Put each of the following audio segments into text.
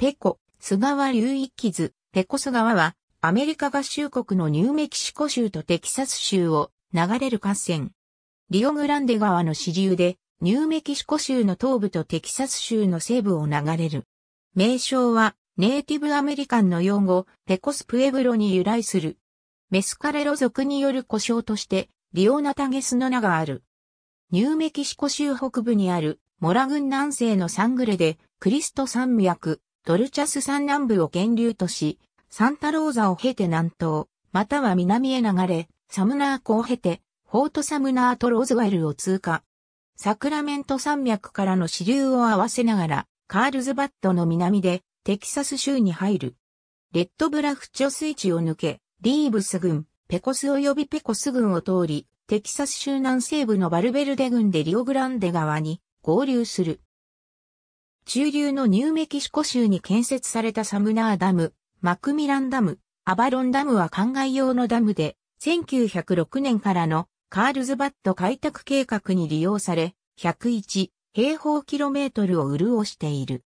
ペコ、菅川流域図、ペコス川は、アメリカ合衆国のニューメキシコ州とテキサス州を流れる河川。リオグランデ川の支流で、ニューメキシコ州の東部とテキサス州の西部を流れる。名称は、ネイティブアメリカンの用語、ペコスプエブロに由来する。メスカレロ族による故障として、リオナタゲスの名がある。ニューメキシコ州北部にある、モラ郡南西のサングレで、クリスト山脈、ドルチャス山南部を源流とし、サンタローザを経て南東、または南へ流れ、サムナー湖を経て、フォートサムナーとローズワイルを通過。サクラメント山脈からの支流を合わせながら、カールズバットの南で、テキサス州に入る。レッドブラフチョ水池を抜け、リーブス軍、ペコス及びペコス軍を通り、テキサス州南西部のバルベルデ軍でリオグランデ川に合流する。中流のニューメキシコ州に建設されたサムナーダム、マクミランダム、アバロンダムは灌漑用のダムで、1906年からのカールズバット開拓計画に利用され、101平方キロメートルを潤している。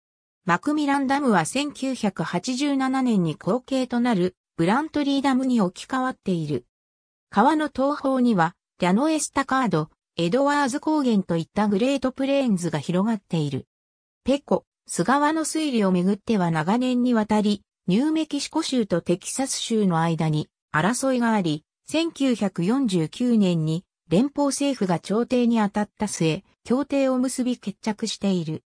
マクミランダムは1987年に後継となるブラントリーダムに置き換わっている。川の東方には、リャノエスタカード、エドワーズ高原といったグレートプレーンズが広がっている。ペコ、菅川の推理をめぐっては長年にわたり、ニューメキシコ州とテキサス州の間に争いがあり、1949年に連邦政府が調停に当たった末、協定を結び決着している。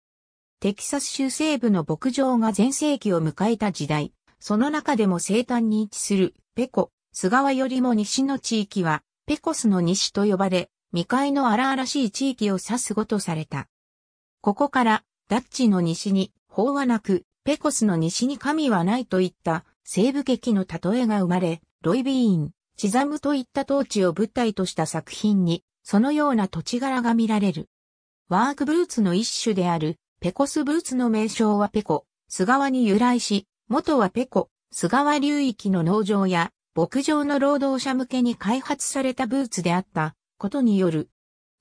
テキサス州西部の牧場が全盛期を迎えた時代、その中でも西端に位置するペコ、菅川よりも西の地域は、ペコスの西と呼ばれ、未開の荒々しい地域を指すごとされた。ここからダッチの西に法はなく、ペコスの西に神はないといった西部劇の例えが生まれ、ロイ・ビーン、チザムといった統治を舞台とした作品に、そのような土地柄が見られる。ワークブーツの一種である、ペコスブーツの名称はペコ、菅川に由来し、元はペコ、菅川流域の農場や牧場の労働者向けに開発されたブーツであったことによる。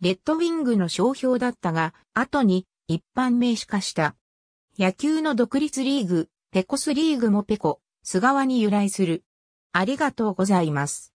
レッドウィングの商標だったが、後に一般名詞化した。野球の独立リーグ、ペコスリーグもペコ、菅和に由来する。ありがとうございます。